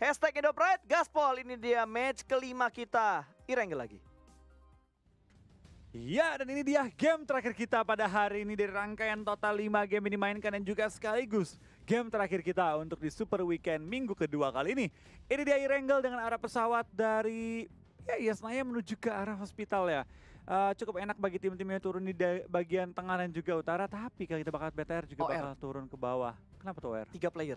Hashtag Indopride Gaspol. Ini dia match kelima kita. Irengge lagi. Ya, dan ini dia game terakhir kita pada hari ini dari rangkaian total lima game ini dimainkan dan juga sekaligus game terakhir kita untuk di Super Weekend minggu kedua kali ini. Ini dia Irengel dengan arah pesawat dari ya Yesnaya menuju ke arah hospital ya. Uh, cukup enak bagi tim-tim yang turun di bagian tengah dan juga utara, tapi kalau kita bakal BTR juga OR. Oh, bakal turun ke bawah. Kenapa tuh OR? Tiga player.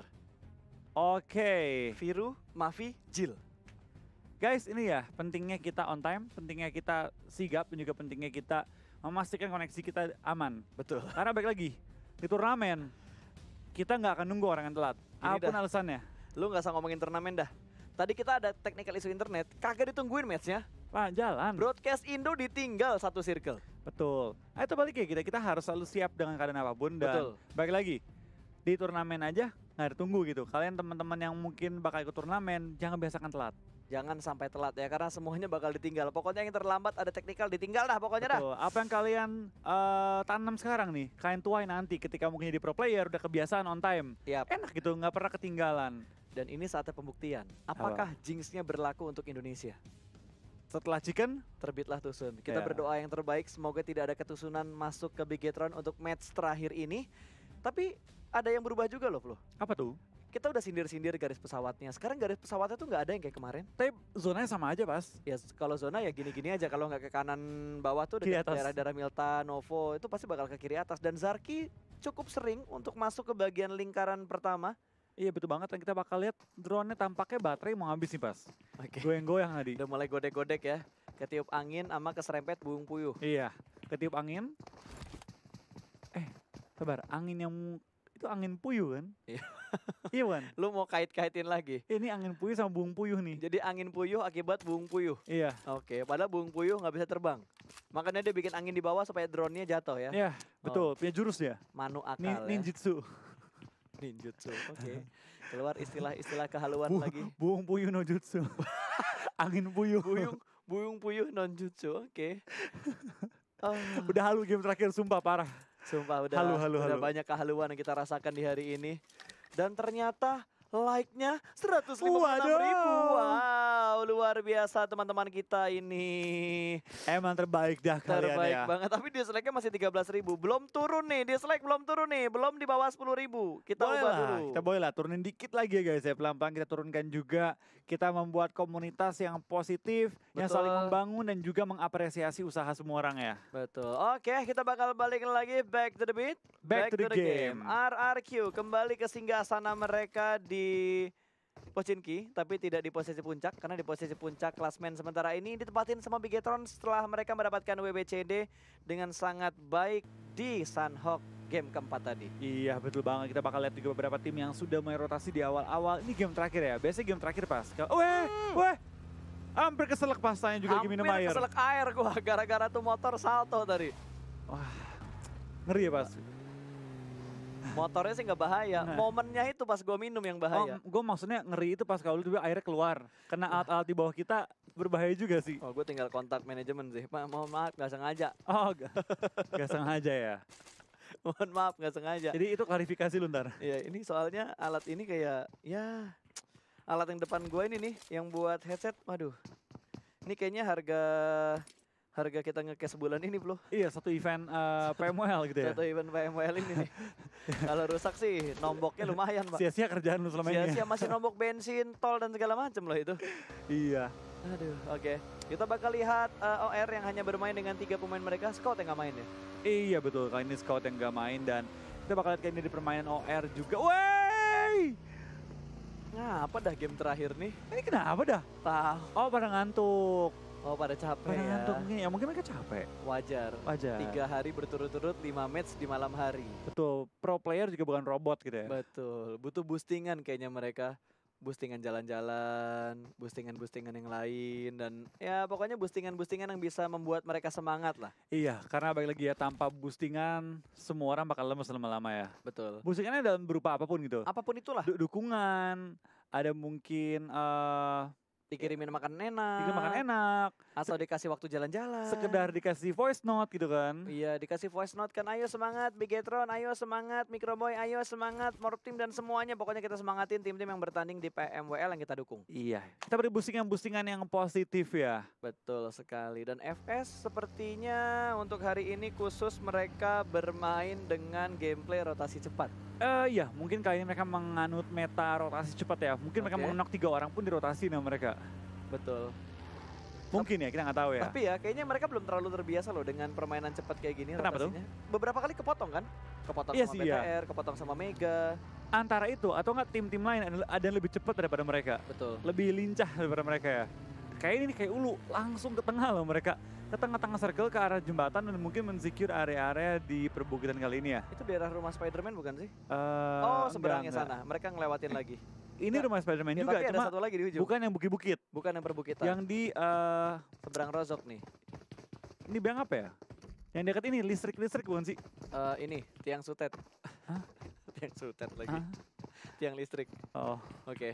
Oke, okay. Viru, Mavi, Jill. Guys, ini ya pentingnya kita on time, pentingnya kita sigap, dan juga pentingnya kita memastikan koneksi kita aman. Betul. Karena baik lagi, di turnamen, kita nggak akan nunggu orang yang telat. Apapun alasannya. Lu nggak usah ngomongin turnamen dah. Tadi kita ada technical isu internet, kagak ditungguin matchnya. nah, jalan. Broadcast Indo ditinggal satu circle. Betul. Nah, itu balik ya kita, kita harus selalu siap dengan keadaan apapun. Dan Betul. Baik lagi, di turnamen aja nggak ditunggu gitu. Kalian teman-teman yang mungkin bakal ikut turnamen, jangan biasakan telat. Jangan sampai telat ya, karena semuanya bakal ditinggal. Pokoknya yang terlambat ada teknikal, ditinggal dah pokoknya Betul. dah. Apa yang kalian uh, tanam sekarang nih, kalian tuai nanti ketika mungkin jadi pro player, udah kebiasaan on time. Yep. Enak gitu, nggak pernah ketinggalan. Dan ini saatnya pembuktian. Apakah jinxnya berlaku untuk Indonesia? setelah chicken terbitlah tusun. Kita yeah. berdoa yang terbaik semoga tidak ada ketusunan masuk ke Bigetron untuk match terakhir ini. Tapi ada yang berubah juga loh, Flo. Apa tuh? Kita udah sindir-sindir garis pesawatnya. Sekarang garis pesawatnya tuh nggak ada yang kayak kemarin. Tapi zonanya sama aja, Pas. Ya kalau zona ya gini-gini aja. Kalau nggak ke kanan bawah tuh dari daerah-daerah Milta, Novo itu pasti bakal ke kiri atas. Dan Zarki cukup sering untuk masuk ke bagian lingkaran pertama. Iya betul banget dan kita bakal lihat drone-nya tampaknya baterai mau habis nih pas. Okay. Goyang-goyang tadi. Udah mulai godek-godek ya. Ketiup angin sama keserempet buung puyuh. Iya, ketiup angin, Sabar, angin yang itu angin puyuh kan? Iya. kan? Lu mau kait-kaitin lagi? Ini angin puyuh sama bung puyuh nih. Jadi angin puyuh akibat bung puyuh. Iya. Oke, okay. padahal bung puyuh nggak bisa terbang. Makanya dia bikin angin di bawah supaya drone-nya jatuh ya. Iya, betul. Oh. Punya jurus ya Manu akal. Nin ninjutsu. Ya. ninjutsu. Oke. Okay. Keluar istilah-istilah kehaluan Bu lagi. bung puyuh no jutsu. angin puyuh. Buyung buyung puyuh non jutsu. Oke. Okay. Oh. Udah halu game terakhir sumpah parah. Sumpah udah, halo, halo, udah halo. banyak kehaluan yang kita rasakan di hari ini. Dan ternyata like-nya 156 Waduh. ribu. Wow luar biasa teman-teman kita ini. Emang terbaik dah kalian terbaik ya. banget. Tapi dislike-nya masih 13 ribu. Belum turun nih, dislike belum turun nih. Belum di bawah 10 ribu. Kita boleh ubah lah. dulu. Kita boleh lah, turunin dikit lagi ya guys ya. Pelan-pelan kita turunkan juga. Kita membuat komunitas yang positif, Betul. yang saling membangun dan juga mengapresiasi usaha semua orang ya. Betul. Oke, kita bakal balik lagi back to the beat. Back, back to, the, the game. game. RRQ kembali ke singgah sana mereka di Pochinki, tapi tidak di posisi puncak karena di posisi puncak klasmen sementara ini ditempatin sama Bigetron setelah mereka mendapatkan WBCD dengan sangat baik di Sunhawk game keempat tadi. Iya betul banget, kita bakal lihat juga beberapa tim yang sudah mulai rotasi di awal-awal. Ini game terakhir ya, biasanya game terakhir pas. Weh, hmm. weh, hampir keselak pastanya juga hampir minum air. Hampir keselak air gua gara-gara tuh motor salto tadi. Wah, ngeri ya pas. Motornya sih nggak bahaya. Nah. Momennya itu pas gue minum yang bahaya. Oh, gue maksudnya ngeri itu pas kalau tiba airnya keluar. Kena alat-alat di bawah kita berbahaya juga sih. Oh gue tinggal kontak manajemen sih. Ma mohon maaf nggak sengaja. Oh nggak sengaja ya. mohon maaf nggak sengaja. Jadi itu klarifikasi lu ntar. Iya ini soalnya alat ini kayak ya alat yang depan gue ini nih yang buat headset. Waduh ini kayaknya harga harga kita ngekes sebulan ini, Bro. Iya, satu event uh, eh, PMWL gitu ya. Satu event PMWL ini nih. Kalau rusak sih nomboknya lumayan, Pak. Sia-sia kerjaan lu selama Sia ini. Sia-sia masih nombok bensin, tol dan segala macam loh itu. iya. Aduh, oke. Okay. Kita bakal lihat uh, eh, OR yang hanya bermain dengan tiga pemain mereka, Scout yang gak main ya? Iya betul, kali ini Scout yang gak main dan kita bakal lihat kayak ini di permainan OR juga. Wey! Nah, apa dah game terakhir nih? Ini kenapa dah? Tahu. Oh, pada ngantuk. Oh pada capek pada ya. ngantuk mungkin ya mungkin mereka capek. Wajar. Wajar. Tiga hari berturut-turut lima match di malam hari. Betul. Pro player juga bukan robot gitu ya. Betul. Butuh boostingan kayaknya mereka. Boostingan jalan-jalan, boostingan-boostingan yang lain dan ya pokoknya boostingan-boostingan yang bisa membuat mereka semangat lah. Iya, karena balik lagi ya tanpa boostingan semua orang bakal lemes lama-lama ya. Betul. Boostingannya dalam berupa apapun gitu. Apapun itulah. Du dukungan, ada mungkin uh, dikirimin makan enak, dikirimin makan enak, atau dikasih waktu jalan-jalan, sekedar dikasih voice note gitu kan? Iya, dikasih voice note kan. Ayo semangat, Bigetron, ayo semangat, Microboy, ayo semangat, Mortim dan semuanya. Pokoknya kita semangatin tim-tim yang bertanding di PMWL yang kita dukung. Iya, kita beri boostingan-boostingan yang positif ya. Betul sekali. Dan FS sepertinya untuk hari ini khusus mereka bermain dengan gameplay rotasi cepat. Eh uh, ya, mungkin kali ini mereka menganut meta rotasi cepat ya. Mungkin okay. mereka mengenok tiga orang pun di rotasi nih mereka. Betul. Mungkin ya, kita nggak tahu ya. Tapi ya, kayaknya mereka belum terlalu terbiasa loh dengan permainan cepat kayak gini. Kenapa tuh? Beberapa kali kepotong kan? Kepotong iya sama sih, BTR, iya. kepotong sama Mega. Antara itu, atau nggak tim-tim lain ada yang lebih cepat daripada mereka. Betul. Lebih lincah daripada mereka ya. Kayak ini kayak ulu, langsung ke tengah loh mereka ke tengah-tengah circle ke arah jembatan dan mungkin mensecure area-area di perbukitan kali ini ya. Itu daerah rumah Spider-Man bukan sih? Uh, oh, seberangnya sana. Mereka ngelewatin lagi. Ini nah, rumah Spider-Man ya, juga, tapi cuma ada satu lagi di ujung. bukan yang bukit-bukit. Bukan yang perbukitan. Yang di... Uh, Seberang Rozok nih. Ini bang apa ya? Yang dekat ini, listrik-listrik bukan sih? Uh, ini, tiang sutet. Hah? tiang sutet lagi. Hah? tiang listrik. Oh. Oke. Okay.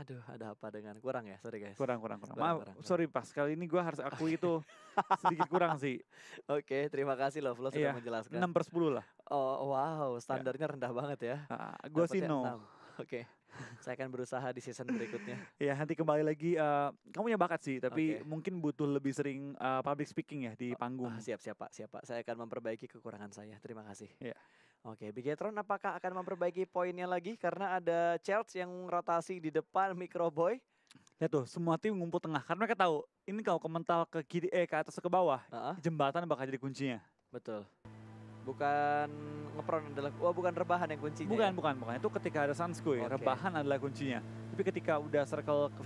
Aduh, ada apa dengan kurang ya? Sorry guys. Kurang, kurang, kurang. Maaf, kurang, sorry pas kali ini gue harus akui itu sedikit kurang sih. Oke, okay, terima kasih loh, lo sudah iya, menjelaskan. 6 per 10 lah. Oh, wow, iya. standarnya yeah. rendah banget ya. Uh, gue sih no. Oke, okay. saya akan berusaha di season berikutnya. Iya, nanti kembali lagi. Uh, kamu punya bakat sih, tapi okay. mungkin butuh lebih sering uh, public speaking ya di oh, panggung. Ah, siap, siap pak, siap pak. Saya akan memperbaiki kekurangan saya. Terima kasih. Iya. Oke, Bigetron apakah akan memperbaiki poinnya lagi karena ada Charles yang rotasi di depan Microboy? Lihat tuh, semua tim ngumpul tengah karena mereka tahu ini kalau kemental ke kiri eh ke atas ke bawah, uh -huh. jembatan bakal jadi kuncinya. Betul. Bukan ngepron adalah oh, bukan rebahan yang kuncinya. Bukan, ya? bukan, bukan. Itu ketika ada Sunsku okay. rebahan adalah kuncinya. Tapi ketika udah circle ke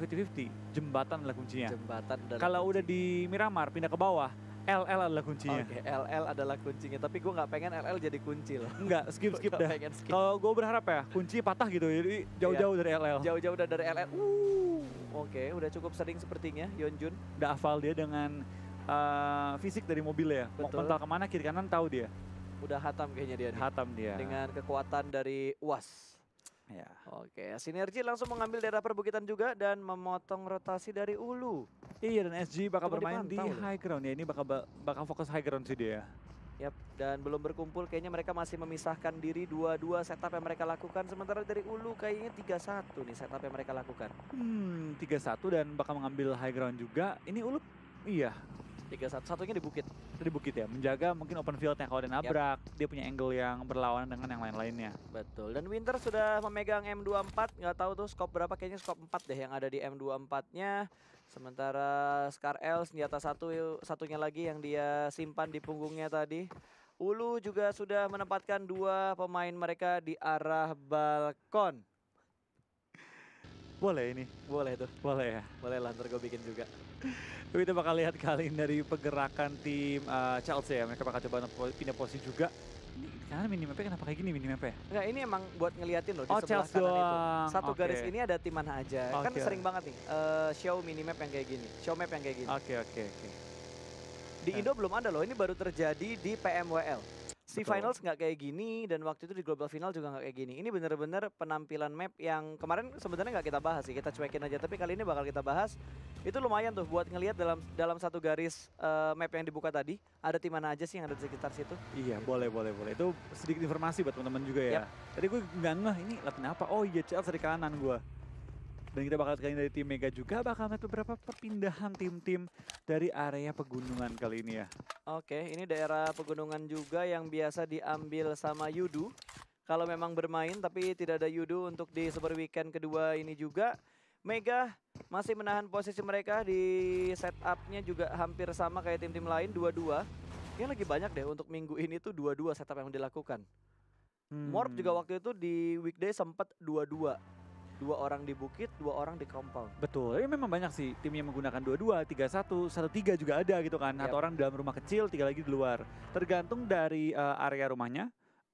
50-50, jembatan adalah kuncinya. Jembatan adalah Kalau kuncinya. udah di Miramar pindah ke bawah, LL adalah kuncinya. Oke, okay, LL adalah kuncinya. Tapi gue nggak pengen LL jadi kunci loh. Enggak, skip skip dah. Kalau gue berharap ya kunci patah gitu, jadi jauh-jauh yeah. dari LL. Jauh-jauh dari LL. Uh, oke, okay, udah cukup sering sepertinya Yonjun Udah hafal dia dengan uh, fisik dari mobil ya. Betul. mental kemana kiri kanan tahu dia. Udah hatam kayaknya dia. Hatam dia. Dengan kekuatan dari was. Ya. Oke, sinergi langsung mengambil daerah perbukitan juga dan memotong rotasi dari ulu. Iya dan SG bakal Cuma bermain di high ground ya. Ini bakal bakal fokus high ground sih dia. Yap, dan belum berkumpul kayaknya mereka masih memisahkan diri dua-dua setup yang mereka lakukan sementara dari Ulu kayaknya tiga satu nih setup yang mereka lakukan. Hmm, 3-1 dan bakal mengambil high ground juga. Ini Ulu iya, tiga satu satunya di bukit di bukit ya menjaga mungkin open fieldnya kalau ada nabrak yep. dia punya angle yang berlawanan dengan yang lain-lainnya betul dan Winter sudah memegang M24 nggak tahu tuh skop berapa kayaknya skop empat deh yang ada di M24-nya sementara Scar L senjata satu satunya lagi yang dia simpan di punggungnya tadi Ulu juga sudah menempatkan dua pemain mereka di arah balkon. Boleh ini? Boleh tuh. Boleh ya? Boleh lah, ntar gue bikin juga. Tapi kita bakal lihat kali ini dari pergerakan tim uh, Chelsea ya. Mereka bakal coba pindah posisi juga. Ini karena minimapnya kenapa kayak gini minimapnya? Enggak, ini emang buat ngeliatin loh di oh, sebelah Chelsea kanan doang. itu. Satu okay. garis ini ada tim mana aja. Okay. Kan sering banget nih uh, show minimap yang kayak gini, show map yang kayak gini. Oke, okay, oke, okay, oke. Okay. Di Indo belum ada loh, ini baru terjadi di PMWL si finals nggak kayak gini dan waktu itu di global final juga nggak kayak gini. Ini bener-bener penampilan map yang kemarin sebenarnya nggak kita bahas sih, kita cuekin aja. Tapi kali ini bakal kita bahas. Itu lumayan tuh buat ngelihat dalam dalam satu garis uh, map yang dibuka tadi ada tim mana aja sih yang ada di sekitar situ. Iya, boleh boleh boleh. Itu sedikit informasi buat teman-teman juga ya. Yep. Tadi gue nggak ngeh ini latihan apa? Oh iya, Chelsea dari kanan gue. Dan kita bakal sekali dari tim Mega juga bakal ada beberapa perpindahan tim-tim dari area pegunungan kali ini ya. Oke, ini daerah pegunungan juga yang biasa diambil sama Yudu. Kalau memang bermain tapi tidak ada Yudu untuk di Super Weekend kedua ini juga. Mega masih menahan posisi mereka di setupnya juga hampir sama kayak tim-tim lain, dua-dua. Kayaknya lagi banyak deh untuk minggu ini tuh dua-dua setup yang dilakukan. Hmm. Morp juga waktu itu di weekday sempat dua-dua dua orang di bukit, dua orang di compound. Betul, ya memang banyak sih tim yang menggunakan dua-dua, tiga satu, satu tiga juga ada gitu kan. Yep. Atau orang dalam rumah kecil, tiga lagi di luar. Tergantung dari uh, area rumahnya,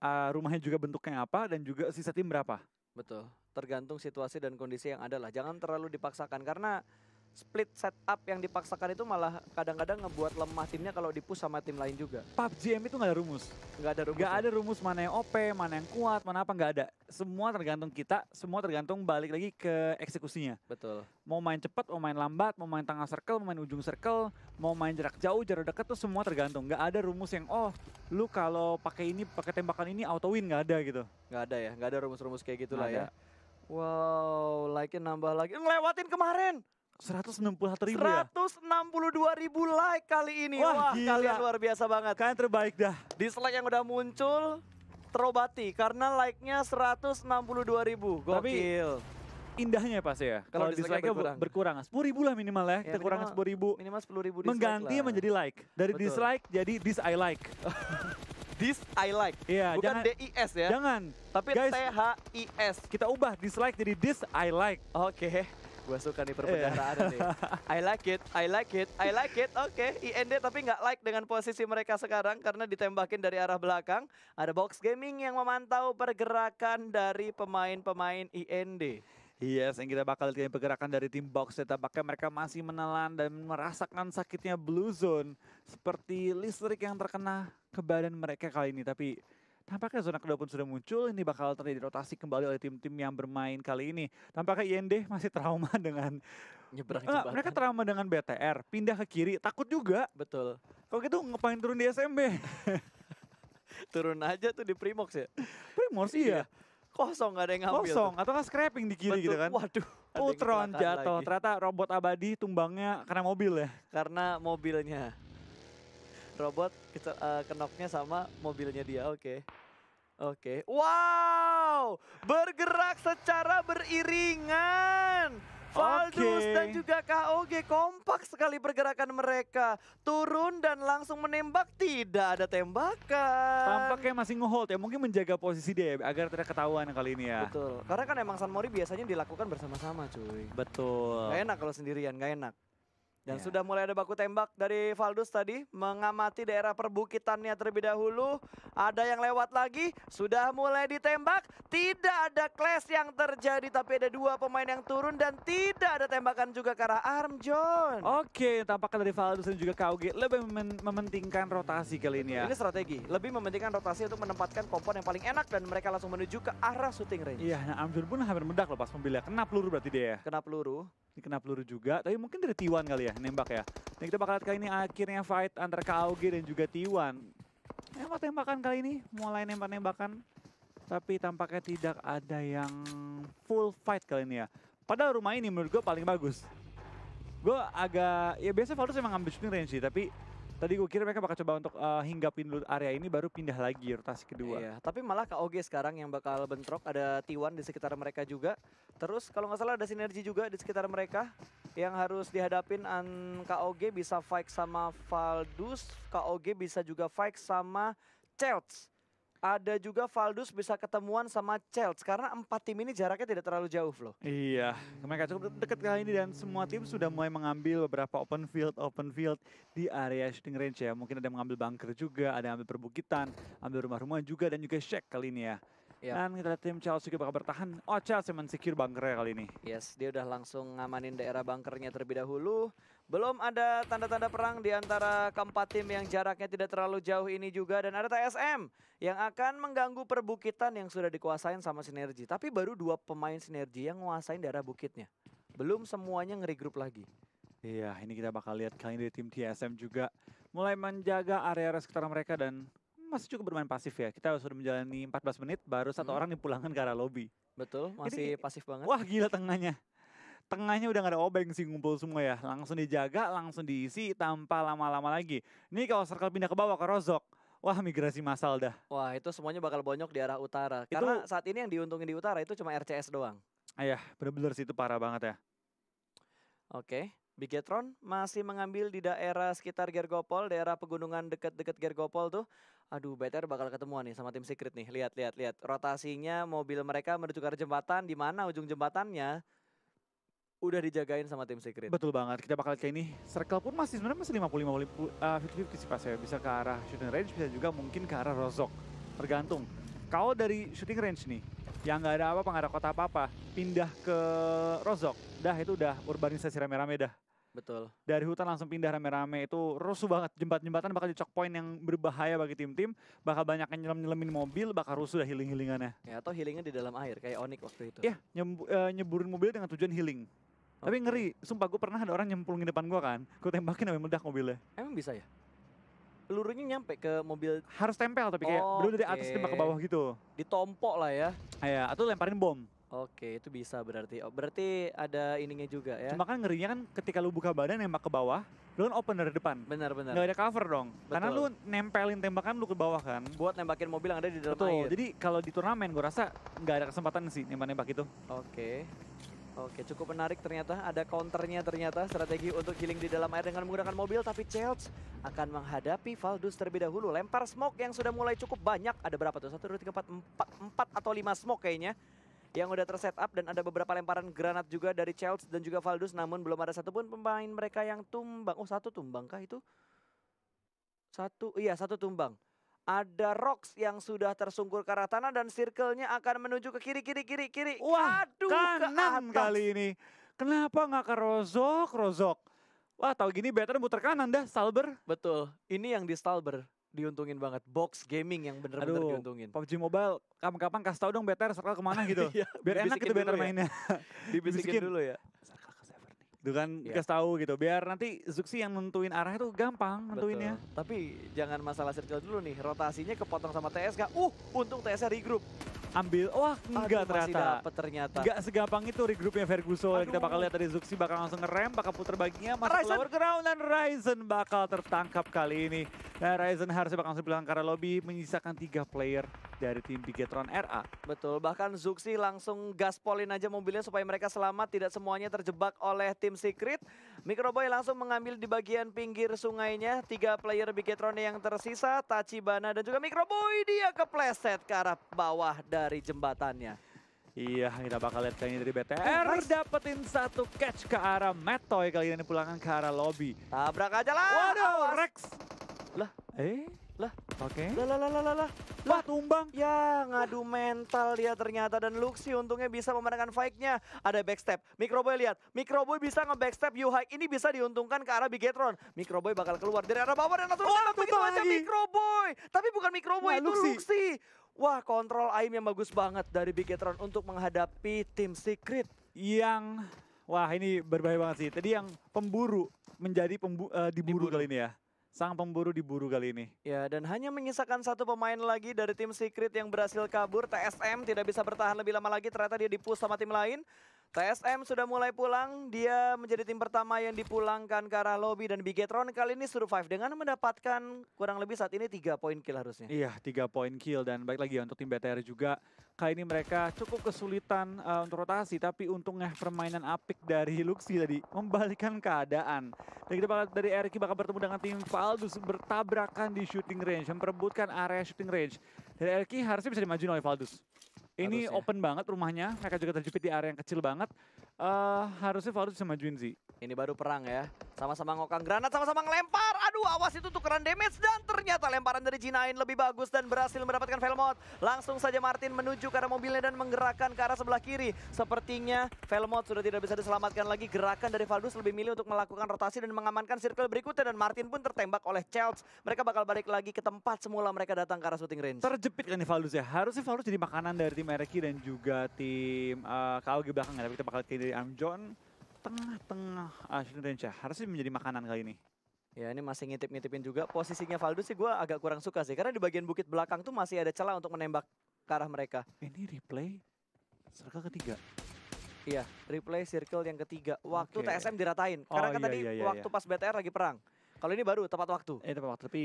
uh, rumahnya juga bentuknya apa dan juga sisa tim berapa. Betul, tergantung situasi dan kondisi yang ada lah. Jangan terlalu dipaksakan karena split setup yang dipaksakan itu malah kadang-kadang ngebuat lemah timnya kalau dipus sama tim lain juga. PUBG M itu nggak ada rumus. Nggak ada rumus. Nggak ya? ada rumus mana yang OP, mana yang kuat, mana apa nggak ada. Semua tergantung kita, semua tergantung balik lagi ke eksekusinya. Betul. Mau main cepat, mau main lambat, mau main tengah circle, mau main ujung circle, mau main jarak jauh, jarak dekat tuh semua tergantung. Nggak ada rumus yang oh lu kalau pakai ini, pakai tembakan ini auto win nggak ada gitu. Nggak ada ya, nggak ada rumus-rumus kayak gitulah ya. Wow, like nambah lagi. Ngelewatin kemarin. 162 ribu 162 ya? ribu like kali ini. Wah, Wah gila. kalian luar biasa banget. Kalian terbaik dah. Dislike yang udah muncul terobati karena like-nya 162 ribu. Gokil. Tapi, indahnya ya, pasti ya. Kalau dislike-nya berkurang. berkurang. 10 ribu lah minimal ya. ya Kita kurangin 10 ribu. Minimal 10 ribu dislike Mengganti lah. menjadi like. Dari Betul. dislike jadi this I like. This I like. Iya, Bukan jangan, D-I-S ya. Jangan. Tapi T-H-I-S. Kita ubah dislike jadi this I like. Oke. Okay. Gue suka nih iya. perbendaharaan yeah. ini. I like it, I like it, I like it. Oke, okay. IND tapi nggak like dengan posisi mereka sekarang karena ditembakin dari arah belakang. Ada Box Gaming yang memantau pergerakan dari pemain-pemain IND. Yes, yang kita bakal lihat pergerakan dari tim box ya. tampaknya mereka masih menelan dan merasakan sakitnya blue zone seperti listrik yang terkena ke badan mereka kali ini tapi Tampaknya zona kedua pun sudah muncul, ini bakal terjadi rotasi kembali oleh tim-tim yang bermain kali ini. Tampaknya IND masih trauma dengan nyebrang eh, jembatan. mereka trauma dengan BTR, pindah ke kiri, takut juga. Betul. Kalau gitu ngapain turun di SMB? turun aja tuh di Primox ya. Primox iya. iya. Kosong gak ada yang ngambil. Kosong atau kan scraping di kiri gitu Betul. gitu kan. Waduh. Ultron jatuh. Lagi. Ternyata robot abadi tumbangnya karena mobil ya. Karena mobilnya. Robot kita uh, eh, kenoknya sama mobilnya dia. Oke. Okay. Oke. Okay. Wow, bergerak secara beriringan. Valdus okay. dan juga KOG kompak sekali pergerakan mereka. Turun dan langsung menembak, tidak ada tembakan. Tampaknya masih ngehold ya, mungkin menjaga posisi dia ya, agar tidak ketahuan kali ini ya. Betul, karena kan emang San Mori biasanya dilakukan bersama-sama cuy. Betul. Gak enak kalau sendirian, gak enak. Dan ya. sudah mulai ada baku tembak dari Valdus tadi mengamati daerah perbukitannya terlebih dahulu. Ada yang lewat lagi, sudah mulai ditembak. Tidak ada clash yang terjadi tapi ada dua pemain yang turun dan tidak ada tembakan juga ke arah Arm John. Oke, tampaknya dari Valdus dan juga KUG lebih mem mementingkan rotasi kali ini ya. Ini strategi, lebih mementingkan rotasi untuk menempatkan kompon yang paling enak dan mereka langsung menuju ke arah shooting range. Iya, nah Arm John pun hampir mendak loh pas pembelia. Kena peluru berarti dia ya. Kena peluru. Ini kena peluru juga, tapi mungkin dari Tiwan kali ya, nembak ya. Dan kita bakal lihat kali ini akhirnya fight antara KOG dan juga Tiwan. Nembak tembakan kali ini, mulai nembak-nembakan. Tapi tampaknya tidak ada yang full fight kali ini ya. Padahal rumah ini menurut gue paling bagus. Gue agak, ya biasanya Valdos emang ambil shooting range sih, tapi Tadi gue kira mereka bakal coba untuk uh, hinggapin dulu area ini baru pindah lagi rotasi kedua. Iya, tapi malah Kak Oge sekarang yang bakal bentrok ada T1 di sekitar mereka juga. Terus kalau nggak salah ada sinergi juga di sekitar mereka yang harus dihadapin an KOG bisa fight sama Valdus, KOG bisa juga fight sama Celts. Ada juga Valdus bisa ketemuan sama Chelsea karena empat tim ini jaraknya tidak terlalu jauh loh. Iya, mereka cukup dekat kali ini dan semua tim sudah mulai mengambil beberapa open field open field di area shooting range ya. Mungkin ada yang mengambil bunker juga, ada yang ambil perbukitan, ambil rumah-rumah juga dan juga shack kali ini ya. Yep. Iya. Dan kita lihat tim Chelsea bakal bertahan. Oh Chelsea mensecure bunkernya kali ini. Yes, dia udah langsung ngamanin daerah bunkernya terlebih dahulu. Belum ada tanda-tanda perang di antara keempat tim yang jaraknya tidak terlalu jauh ini juga. Dan ada TSM yang akan mengganggu perbukitan yang sudah dikuasain sama Sinergi. Tapi baru dua pemain Sinergi yang menguasai daerah bukitnya. Belum semuanya nge grup lagi. Iya, ini kita bakal lihat kali ini dari tim TSM juga mulai menjaga area-area sekitar mereka dan masih cukup bermain pasif ya. Kita sudah menjalani 14 menit, baru satu hmm. orang dipulangkan ke arah lobby. Betul, masih ini, pasif banget. Wah gila tengahnya tengahnya udah gak ada obeng sih ngumpul semua ya. Langsung dijaga, langsung diisi tanpa lama-lama lagi. Ini kalau circle pindah ke bawah ke Rozok, Wah migrasi masal dah. Wah itu semuanya bakal bonyok di arah utara. Itu, Karena saat ini yang diuntungin di utara itu cuma RCS doang. Ayah bener-bener sih itu parah banget ya. Oke. Bigetron masih mengambil di daerah sekitar Gergopol, daerah pegunungan deket-deket Gergopol tuh. Aduh, BTR bakal ketemuan nih sama tim Secret nih. Lihat, lihat, lihat. Rotasinya mobil mereka menuju ke jembatan. Di mana ujung jembatannya? udah dijagain sama tim secret. Betul banget. Kita bakal kayak ini. Circle pun masih sebenarnya masih puluh 50 50 eh, sih pas ya. Bisa ke arah shooting range bisa juga mungkin ke arah rozok. Tergantung. Kalau dari shooting range nih yang nggak ada apa-apa, ada kota apa-apa, pindah ke rozok. Dah itu udah urbanisasi rame-rame dah. Betul. Dari hutan langsung pindah rame-rame itu rusuh banget. jembatan jembatan bakal dicok poin yang berbahaya bagi tim-tim. Bakal banyak yang nyelam-nyelamin mobil, bakal rusuh dah healing-healingannya. Ya, atau healingnya di dalam air, kayak Onyx waktu itu. Iya, eh, nyeburin mobil dengan tujuan healing. Okay. Tapi ngeri, sumpah gue pernah ada orang nyemplungin depan gue kan, gue tembakin sampai meledak mobilnya. Emang bisa ya? Pelurunya nyampe ke mobil? Harus tempel tapi kayak okay. dulu dari atas tembak ke bawah gitu. Ditompok lah ya? Iya, atau lemparin bom. Oke, itu bisa berarti. Oh, berarti ada ininya juga ya. Cuma kan ngerinya kan ketika lu buka badan nembak ke bawah, lu kan open dari depan. Benar, benar. Gak ada cover dong. Betul. Karena lu nempelin tembakan lu ke bawah kan. Buat nembakin mobil yang ada di dalam Betul. air. Jadi kalau di turnamen gue rasa nggak ada kesempatan sih nembak-nembak itu. Oke. Oke, cukup menarik ternyata. Ada counternya ternyata strategi untuk healing di dalam air dengan menggunakan mobil. Tapi Chelsea akan menghadapi Valdus terlebih dahulu. Lempar smoke yang sudah mulai cukup banyak. Ada berapa tuh? Satu, dua, tiga, empat, empat, empat atau lima smoke kayaknya. Yang udah terset up dan ada beberapa lemparan granat juga dari Chelsea dan juga Valdus. Namun belum ada satupun pemain mereka yang tumbang. Oh, satu tumbang kah itu? Satu, iya satu tumbang ada rocks yang sudah tersungkur ke arah tanah dan circle-nya akan menuju ke kiri kiri kiri kiri. Wah, Aduh, kanan ke kali ini. Kenapa nggak ke rozok rozok? Wah, tau gini better muter kanan dah, Stalber. Betul. Ini yang di Stalber diuntungin banget. Box gaming yang bener-bener diuntungin. PUBG Mobile, kapan-kapan kasih tau dong better circle kemana gitu. Iya, Biar enak gitu better ya. mainnya. Dibisikin, dibisikin dulu ya gitu kan yeah. kasih tahu gitu biar nanti Zuxi yang nentuin arah itu gampang nentuinnya tapi jangan masalah circle dulu nih rotasinya kepotong sama TSK uh untung TSK regroup ambil. Wah, enggak Aduh, ternyata. Masih dapet ternyata. Enggak segampang itu regroupnya Ferguso. Aduh. Kita bakal lihat dari Zuxi bakal langsung ngerem, bakal puter baginya. Masuk Ryzen. lower ground dan Ryzen bakal tertangkap kali ini. Nah, Ryzen harusnya bakal langsung bilang karena lobby, menyisakan tiga player dari tim Bigetron RA. Betul, bahkan Zuxi langsung gaspolin aja mobilnya supaya mereka selamat, tidak semuanya terjebak oleh tim Secret. Microboy langsung mengambil di bagian pinggir sungainya. Tiga player Bigetron yang tersisa, Tachibana dan juga Microboy. Dia kepleset ke arah bawah dari jembatannya. Iya, kita bakal lihat kayaknya dari BTR. Nice. Dapetin satu catch ke arah Metoy kali ini pulangan ke arah lobby. Tabrak aja lah. Waduh, Rex. Lah, eh? Lah, oke. Okay. Lah, lah, lah, lah, lah, lah. Wah, tumbang. Ya, ngadu mental dia ternyata. Dan Luxi untungnya bisa memenangkan fight Ada backstep. Microboy lihat. Microboy bisa nge-backstep Yuhaik. Ini bisa diuntungkan ke arah Bigetron. Microboy bakal keluar dari arah bawah. Dan langsung oh, dalam begitu aja Microboy. Tapi bukan Microboy, nah, itu Luxi. Luxi. Wah, kontrol aim yang bagus banget dari Bigetron untuk menghadapi tim Secret. Yang Wah ini berbahaya banget sih. Tadi yang pemburu menjadi pembu, uh, diburu, diburu kali ini ya sang pemburu diburu kali ini. Ya, dan hanya menyisakan satu pemain lagi dari tim Secret yang berhasil kabur. TSM tidak bisa bertahan lebih lama lagi, ternyata dia dipus sama tim lain. TSM sudah mulai pulang, dia menjadi tim pertama yang dipulangkan ke arah lobby dan Bigetron kali ini survive dengan mendapatkan kurang lebih saat ini tiga poin kill harusnya. Iya, tiga poin kill dan baik lagi ya untuk tim BTR juga kali ini mereka cukup kesulitan uh, untuk rotasi tapi untungnya permainan apik dari Luxi tadi membalikkan keadaan. Dan kita bakal dari Eriki bakal bertemu dengan tim Valdus bertabrakan di shooting range, memperebutkan area shooting range. Dari Eriki harusnya bisa dimajuin oleh Valdus. Ini harusnya. open banget rumahnya, mereka juga terjepit di area yang kecil banget. Uh, harusnya Valdo bisa majuin sih. Ini baru perang ya. Sama-sama ngokang granat, sama-sama ngelempar. Aduh, awas itu tukeran damage. Dan ternyata lemparan dari Jinain lebih bagus dan berhasil mendapatkan Velmod. Langsung saja Martin menuju ke arah mobilnya dan menggerakkan ke arah sebelah kiri. Sepertinya Velmod sudah tidak bisa diselamatkan lagi. Gerakan dari Valdus lebih milih untuk melakukan rotasi dan mengamankan circle berikutnya. Dan Martin pun tertembak oleh Chels. Mereka bakal balik lagi ke tempat semula mereka datang ke arah shooting range. Terjepit kan nih Valdus ya. Harusnya Valdus jadi makanan dari tim Ereki dan juga tim uh, eh, KLG belakangnya. Tapi kita bakal lihat dari Amjon tengah-tengah ah Ashley Rencha Harusnya menjadi makanan kali ini. Ya ini masih ngintip-ngintipin juga. Posisinya Valdo sih gue agak kurang suka sih. Karena di bagian bukit belakang tuh masih ada celah untuk menembak ke arah mereka. Ini replay circle ketiga. Iya, replay circle yang ketiga. Waktu okay. TSM diratain. Oh, karena oh, kan iya, tadi iya, iya, waktu iya. pas BTR lagi perang. Kalau ini baru tepat waktu. Iya eh, tepat waktu. Tapi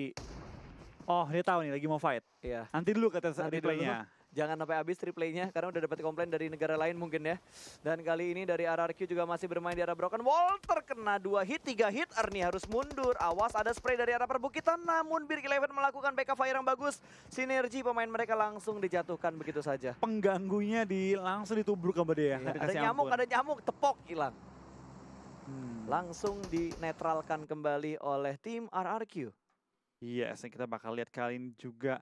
Oh, dia tahu nih lagi mau fight. Iya. Nanti dulu kata replaynya. Jangan sampai habis replaynya karena udah dapat komplain dari negara lain mungkin ya. Dan kali ini dari RRQ juga masih bermain di arah Broken wall terkena dua hit, tiga hit. Ernie harus mundur. Awas ada spray dari arah perbukitan namun Birk Eleven melakukan backup fire yang bagus. Sinergi pemain mereka langsung dijatuhkan begitu saja. Pengganggunya di langsung ditubruk sama dia. Ya, iya, ada nyamuk, ampun. ada nyamuk, tepok hilang. Hmm. Langsung dinetralkan kembali oleh tim RRQ. Iya, yes, kita bakal lihat kali ini juga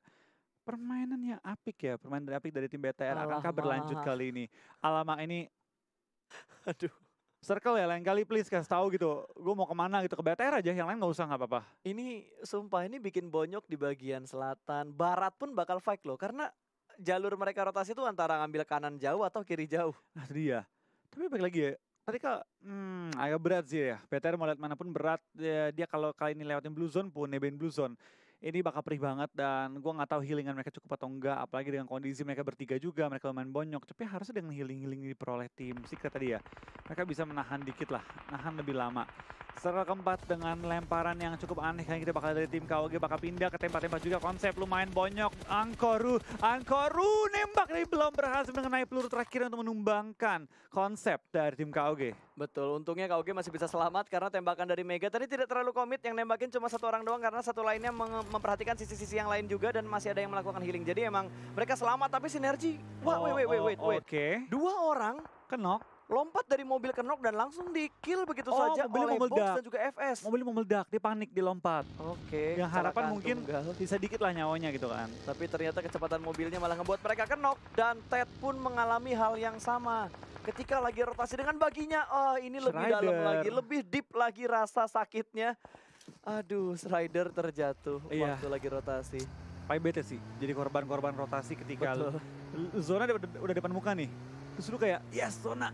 permainan yang apik ya, permainan apik dari tim BTR. Alah, Akankah berlanjut kali ini? Alamak ini, aduh. Circle ya, lain kali please kasih tahu gitu. Gue mau kemana gitu, ke BTR aja, yang lain nggak usah nggak apa-apa. Ini sumpah ini bikin bonyok di bagian selatan. Barat pun bakal fight loh, karena jalur mereka rotasi itu antara ngambil kanan jauh atau kiri jauh. Nah dia. Tapi balik lagi ya, tadi kalau hmm, agak berat sih ya. BTR mau lihat manapun berat, ya, dia kalau kali ini lewatin blue zone pun nebain blue zone ini bakal perih banget dan gue nggak tahu healingan mereka cukup atau enggak apalagi dengan kondisi mereka bertiga juga mereka main bonyok tapi harusnya dengan healing healing diperoleh tim secret tadi ya mereka bisa menahan dikit lah nahan lebih lama Circle keempat dengan lemparan yang cukup aneh kan kita bakal dari tim KWG bakal pindah ke tempat-tempat juga konsep lumayan bonyok Angkoru Angkoru nembak tapi belum berhasil mengenai peluru terakhir untuk menumbangkan konsep dari tim KWG Betul, untungnya KWG masih bisa selamat karena tembakan dari Mega tadi tidak terlalu komit yang nembakin cuma satu orang doang karena satu lainnya memperhatikan sisi-sisi yang lain juga dan masih ada yang melakukan healing. Jadi emang mereka selamat tapi sinergi. Wah, oh, wait wait wait wait. wait. Oh, oh, oke. Okay. Dua orang kenok lompat dari mobil kenok dan langsung di kill begitu oh, saja oleh meledak. Box dan juga FS. Mobil meledak, dia panik, dilompat. Oke. Okay, Yang harapan mungkin tunggal. bisa dikit lah nyawanya gitu kan. Tapi ternyata kecepatan mobilnya malah ngebuat mereka kenok dan Ted pun mengalami hal yang sama. Ketika lagi rotasi dengan baginya, oh ini Shrider. lebih dalam lagi, lebih deep lagi rasa sakitnya. Aduh, Strider terjatuh iya. waktu lagi rotasi. Pai bete sih, jadi korban-korban rotasi ketika Betul. zona udah depan muka nih. Terus lu kayak, yes zona,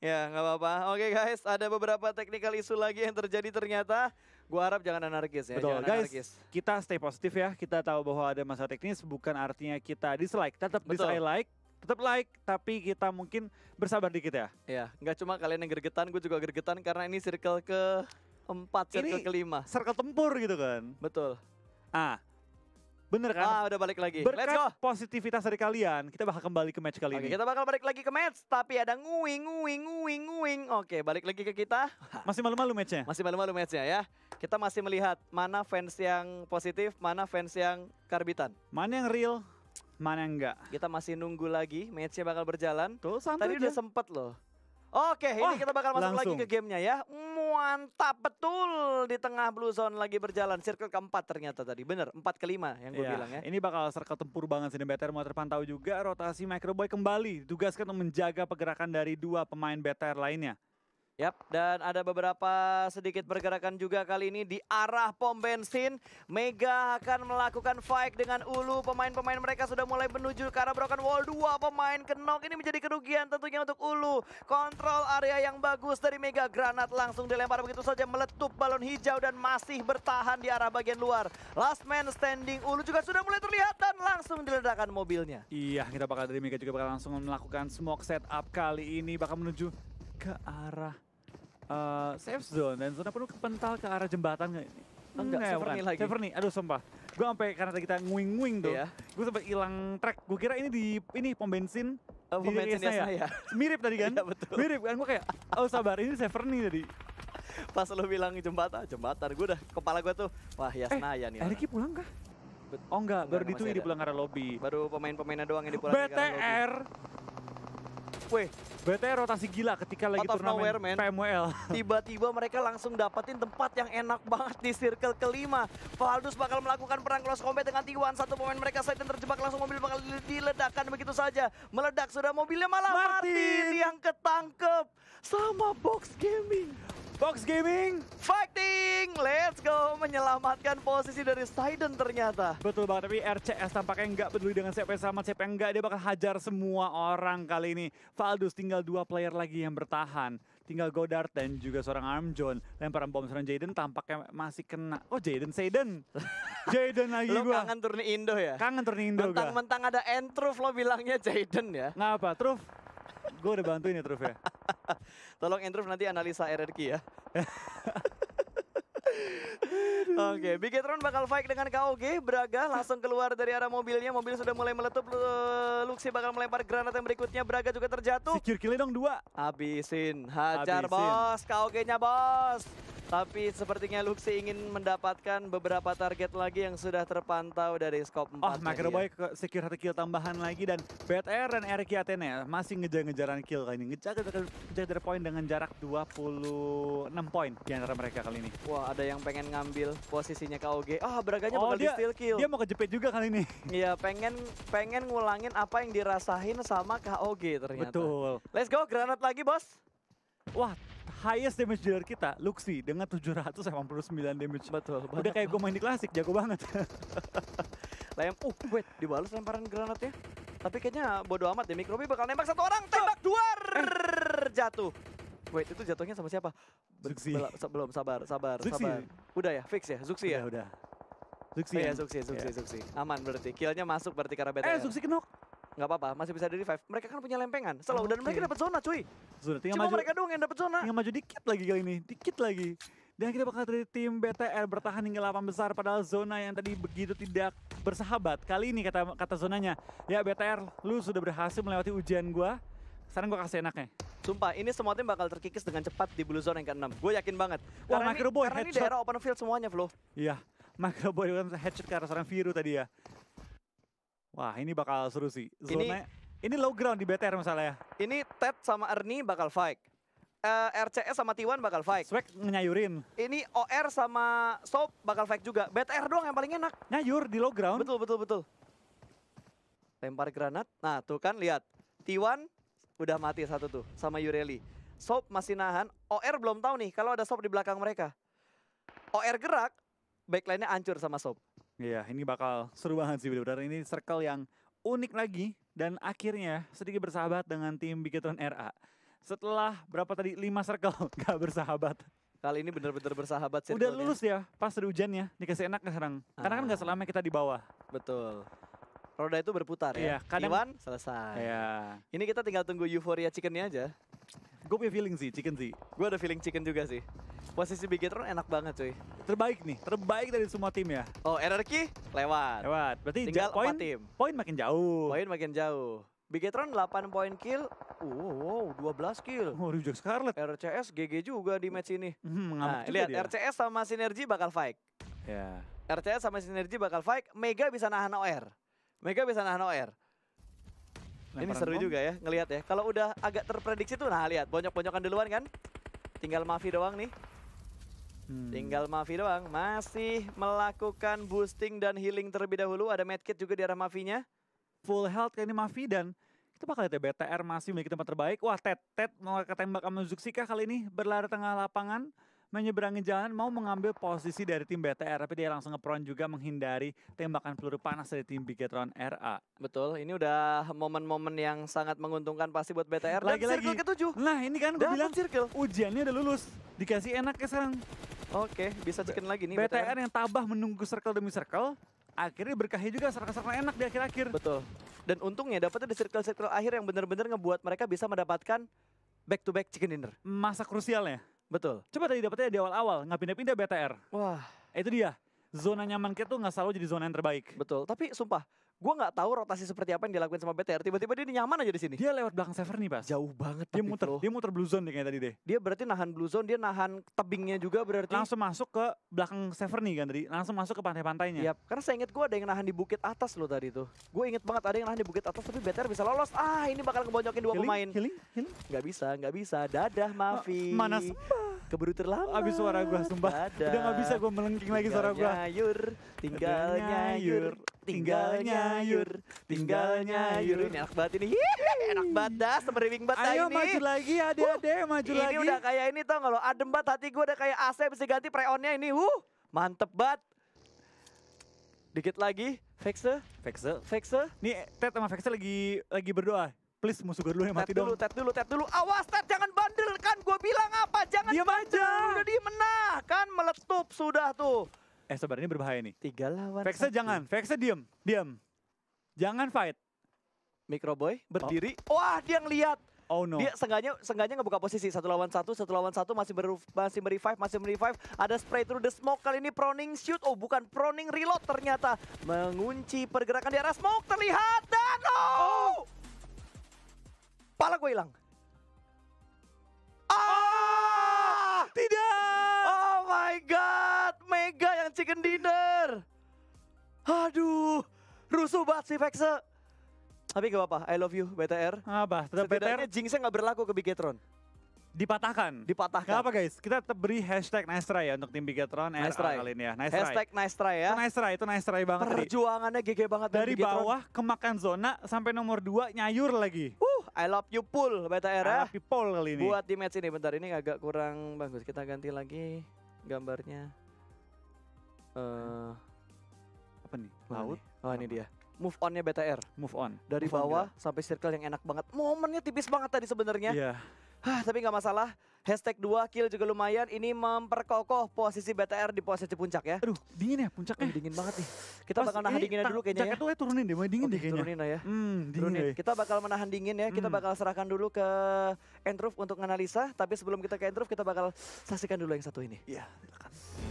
Ya, nggak apa-apa. Oke guys, ada beberapa technical isu lagi yang terjadi ternyata. Gua harap jangan anarkis ya. Betul, jangan guys. Anarkis. Kita stay positif ya. Kita tahu bahwa ada masalah teknis bukan artinya kita dislike. Tetap dislike like, tetap like, tapi kita mungkin bersabar dikit ya. Ya, nggak cuma kalian yang gergetan, gue juga gergetan karena ini circle ke empat, circle ke kelima. Circle tempur gitu kan. Betul. Ah, Bener kan? Ah, udah balik lagi. Berkat Let's go. positivitas dari kalian, kita bakal kembali ke match kali okay, ini. kita bakal balik lagi ke match, tapi ada nguing, nguing, nguing, nguing. Oke, balik lagi ke kita. Masih malu-malu matchnya? Masih malu-malu matchnya ya. Kita masih melihat mana fans yang positif, mana fans yang karbitan. Mana yang real, mana yang enggak. Kita masih nunggu lagi, matchnya bakal berjalan. Tuh, santai Tadi aja. udah sempet loh. Oke, Wah, ini kita bakal masuk langsung. lagi ke gamenya ya. Mantap betul di tengah blue zone lagi berjalan. Circle keempat ternyata tadi. Bener, empat kelima yang gue ya, bilang ya. Ini bakal circle tempur banget sih. BTR mau terpantau juga rotasi Microboy kembali. Tugaskan menjaga pergerakan dari dua pemain BTR lainnya. Yap, dan ada beberapa sedikit pergerakan juga kali ini di arah pom bensin. Mega akan melakukan fight dengan Ulu. Pemain-pemain mereka sudah mulai menuju ke arah Broken Wall. Dua pemain kenok ini menjadi kerugian tentunya untuk Ulu. Kontrol area yang bagus dari Mega. Granat langsung dilempar begitu saja meletup balon hijau dan masih bertahan di arah bagian luar. Last man standing Ulu juga sudah mulai terlihat dan langsung diledakkan mobilnya. Iya, kita bakal dari Mega juga bakal langsung melakukan smoke setup kali ini. Bakal menuju ke arah uh, safe zone dan zona penuh kepental ke arah jembatan nggak ini? Enggak, hmm, Severny lagi. Severny, aduh sumpah. Gue sampai karena kita nguing-nguing tuh, yeah. gue sempat hilang track. Gue kira ini di ini pom bensin uh, pom bensin ya? ya. Mirip tadi kan? Iya, betul. Mirip kan gue kayak, oh sabar ini Severny tadi. Pas lo bilang jembatan, jembatan. Gue udah kepala gue tuh, wah ya eh, senayan eh, nih. Eriki pulang kah? Oh enggak, baru ditui di pulang arah lobby. Baru pemain-pemainnya doang yang di pulang BTR. Weh, BTR rotasi gila ketika lagi Out turnamen nowhere, man. PMWL. Tiba-tiba mereka langsung dapetin tempat yang enak banget di circle kelima. Valdus bakal melakukan perang close combat dengan T1. Satu pemain mereka side terjebak langsung mobil bakal diledakkan begitu saja. Meledak sudah mobilnya malah mati Martin yang ketangkep sama Box Gaming. Box Gaming fighting. Let's go menyelamatkan posisi dari Sidon ternyata. Betul banget tapi RCS tampaknya nggak peduli dengan siapa yang selamat siapa yang nggak dia bakal hajar semua orang kali ini. Valdus tinggal dua player lagi yang bertahan. Tinggal Godard dan juga seorang Armjohn. Lemparan bom seorang Jaden tampaknya masih kena. Oh Jaden, Jaden, Jaden lagi gue. Lo kangen turni Indo ya? Kangen turni Indo Mentang-mentang ada Entruf lo bilangnya Jaden ya? Ngapa? Truf? gue udah bantuin ya Truf ya. Tolong Endruf nanti analisa RRQ ya. Oke, okay. Bigetron bakal fight dengan KOG. Braga langsung keluar dari arah mobilnya. Mobil sudah mulai meletup. Eh, Luxi bakal melempar granat yang berikutnya. Braga juga terjatuh. Secure kill dong dua. Habisin. Hajar Habisin. bos. KOG-nya bos. Tapi sepertinya Luxi ingin mendapatkan beberapa target lagi yang sudah terpantau dari scope 4. Oh, Makroboy iya. ya. secure satu kill tambahan lagi dan BTR dan Eric Atene masih ngejar-ngejaran kill kali ini. Ngejar-ngejar poin dengan jarak 26 poin di antara mereka kali ini. Wah, ada yang pengen ngambil posisinya KOG. Ah, oh, Braganya oh, bakal dia, di steal kill. Dia mau kejepit juga kali ini. Iya, pengen pengen ngulangin apa yang dirasain sama KOG ternyata. Betul. Let's go, granat lagi, Bos. Wah, highest damage dealer kita, Luxi dengan 789 damage. Betul. Banget. Udah kayak gue main di klasik, jago banget. Lem, uh, wait, dibalas lemparan granat ya Tapi kayaknya bodo amat deh, Mikrobi bakal nembak satu orang, tembak dua, eh. jatuh. Wait, itu jatuhnya sama siapa? Zuxi. Belum, sabar, sabar, Zuxi. sabar. Udah ya, fix ya, Zuxi ya? Udah, Zuxi. Oh, iya, ya, Zuxi, Zuxi, yeah. Zuxi. Aman berarti. Killnya masuk berarti karena beta. Eh, ya? Zuxi kenok. Gak apa-apa, masih bisa dari revive. Mereka kan punya lempengan. Selalu okay. dan mereka dapat zona, cuy. Zona tinggal Cuma maju, mereka doang yang dapat zona. Tinggal maju dikit lagi kali ini, dikit lagi. Dan kita bakal dari tim BTR bertahan hingga 8 besar padahal zona yang tadi begitu tidak bersahabat. Kali ini kata kata zonanya, ya BTR lu sudah berhasil melewati ujian gua sekarang gue kasih enaknya. Sumpah, ini semua tim bakal terkikis dengan cepat di blue zone yang ke-6. Gue yakin banget. Wah, karena Microboy ini, karena ini daerah open field semuanya, Flo. Iya, Microboy kan headshot ke arah seorang Viru tadi ya. Wah, ini bakal seru sih. Zone ini, ini low ground di BTR misalnya ya. Ini Ted sama Ernie bakal fight. Uh, eh, RCS sama T1 bakal fight. Swag menyayurin. Ini OR sama Soap bakal fight juga. BTR doang yang paling enak. Nyayur di low ground. Betul, betul, betul. Lempar granat. Nah, tuh kan lihat. T1 udah mati satu tuh sama Yureli. Sob masih nahan, OR belum tahu nih kalau ada Sob di belakang mereka. OR gerak, backline-nya hancur sama Sob. Iya, ini bakal seru banget sih benar Ini circle yang unik lagi dan akhirnya sedikit bersahabat dengan tim Bigetron RA. Setelah berapa tadi? 5 circle gak bersahabat. Kali ini benar-benar bersahabat sih. Udah lulus ya pas hujannya, dikasih enak sekarang. Ah. Karena kan gak ah. selama kita di bawah. Betul roda itu berputar ya. Yeah, kadang, Iwan selesai. Iya. Ini kita tinggal tunggu euforia chickennya aja. Gue punya feeling sih chicken sih. Gue ada feeling chicken juga sih. Posisi Bigetron enak banget cuy. Terbaik nih, terbaik dari semua tim ya. Oh, RRQ lewat. Lewat. Berarti tinggal poin tim. Poin makin jauh. Poin makin jauh. Bigetron 8 poin kill. Wow, wow 12 kill. Oh, Rujak Scarlet. RCS GG juga di match ini. Hmm, nah, lihat dia. RCS sama Sinergi bakal fight. Ya. Yeah. RCS sama Sinergi bakal fight, Mega bisa nahan OR. Mega bisa nahan OR. Lemparan ini seru bom. juga ya, ngelihat ya. Kalau udah agak terprediksi tuh, nah lihat, bonyok-bonyokan duluan kan. Tinggal Mavi doang nih. Hmm. Tinggal Mavi doang. Masih melakukan boosting dan healing terlebih dahulu. Ada medkit juga di arah Mavinya. Full health kayak ini Mavi dan itu bakal lihat ya BTR masih memiliki tempat terbaik. Wah, Ted, Ted mau ketembak sama Zuxika kali ini berlari tengah lapangan menyeberangi jalan mau mengambil posisi dari tim BTR tapi dia langsung ngepron juga menghindari tembakan peluru panas dari tim Bigetron RA. Betul, ini udah momen-momen yang sangat menguntungkan pasti buat BTR. Lagi-lagi. ke-7. Nah ini kan gue bilang circle. ujiannya udah lulus, dikasih enak ya sekarang. Oke, bisa chicken lagi nih BTR. BTR yang tabah menunggu circle demi circle, akhirnya berkahnya juga circle-circle enak di akhir-akhir. Betul. Dan untungnya dapatnya di circle-circle akhir yang benar-benar ngebuat mereka bisa mendapatkan back to back chicken dinner. Masa krusialnya. Betul. Coba tadi dapetnya di awal-awal, nggak pindah-pindah BTR. Wah. Itu dia. Zona nyaman kita tuh nggak selalu jadi zona yang terbaik. Betul. Tapi sumpah, gue nggak tahu rotasi seperti apa yang dilakukan sama BTR. Tiba-tiba dia nyaman aja di sini. Dia lewat belakang server nih, pas. Jauh banget. Dia muter, itu. dia muter blue zone nih kayak tadi deh. Dia berarti nahan blue zone, dia nahan tebingnya juga berarti. Langsung masuk ke belakang server nih kan tadi. Langsung masuk ke pantai-pantainya. Iya, karena saya inget gue ada yang nahan di bukit atas loh tadi tuh. Gue inget banget ada yang nahan di bukit atas tapi BTR bisa lolos. Ah, ini bakal ngebonjokin dua pemain. Healing, Gak bisa, nggak bisa. Dadah, Mavi Ma mana sempat keburu terlambat. Abis suara gue sumpah. Ada. Udah gak bisa gue melengking lagi suara gue. Nyayur, tinggal nyayur, tinggal nyayur, tinggal nyayur. Ini enak banget ini. Hihihi, enak banget dah, semeriwing banget Ayo ini. maju lagi ade-ade, uh, maju ini lagi. Ini udah kayak ini tau gak lo, adem banget hati gue udah kayak AC bisa ganti preonnya ini. Uh, mantep banget. Dikit lagi, Vexe, Vexe, Vexe. Nih Ted sama Vexe lagi lagi berdoa. Please musuh gue dulu yang mati dulu, dong. Tet dulu, tet dulu. Awas tet, jangan bandel kan. Gue bilang apa, jangan Diam bandel. Aja. Udah di menah kan meletup sudah tuh. Eh sebenarnya berbahaya nih. Tiga lawan Vexa jangan, Vexa diem, diem. Jangan fight. Microboy oh. berdiri. Oh. Wah dia ngeliat. Oh no. Dia sengganya sengganya ngebuka posisi satu lawan satu, satu lawan satu masih ber, masih merevive, masih merevive. Ada spray through the smoke kali ini proning shoot. Oh bukan proning reload ternyata mengunci pergerakan di arah smoke terlihat dan oh, Oh. Pala gue hilang. Ah! ah! Tidak! Oh my god, Mega yang chicken dinner. Aduh, rusuh banget sih Vexa. Tapi gak apa-apa, I love you BTR. Ah, apa? Tetap BTR. Jinxnya nggak berlaku ke Bigetron. Dipatahkan. Dipatahkan. Gak apa guys, kita tetap beri hashtag nice try ya untuk tim Bigetron nice RA try. kali ini ya. Nice hashtag try. nice try ya. Itu nice try, itu nice try banget. Perjuangannya GG banget dari, dari bawah bawah kemakan zona sampai nomor 2 nyayur lagi. Uh. I love you pool BTR ya. I love you pool kali ini. Buat di match ini bentar ini agak kurang bagus. Kita ganti lagi gambarnya. Eh uh, apa nih? Laut. Oh, ini dia. Move onnya BTR. Move on. Dari Move bawah on, ya. sampai circle yang enak banget. Momennya tipis banget tadi sebenarnya. Iya. Yeah. Hah, tapi nggak masalah. Hashtag 2 kill juga lumayan. Ini memperkokoh posisi BTR di posisi puncak ya. Aduh, dingin ya puncaknya. Oh, dingin banget nih. Kita Mas, bakal nahan dinginnya dulu kayaknya ya. Jaketnya turunin deh, dingin okay, deh kayaknya. Turunin ya. Hmm, dingin turunin. Kita bakal menahan dingin ya. Kita hmm. bakal serahkan dulu ke Entruf untuk analisa. Tapi sebelum kita ke Entruf, kita bakal saksikan dulu yang satu ini. Iya, silakan.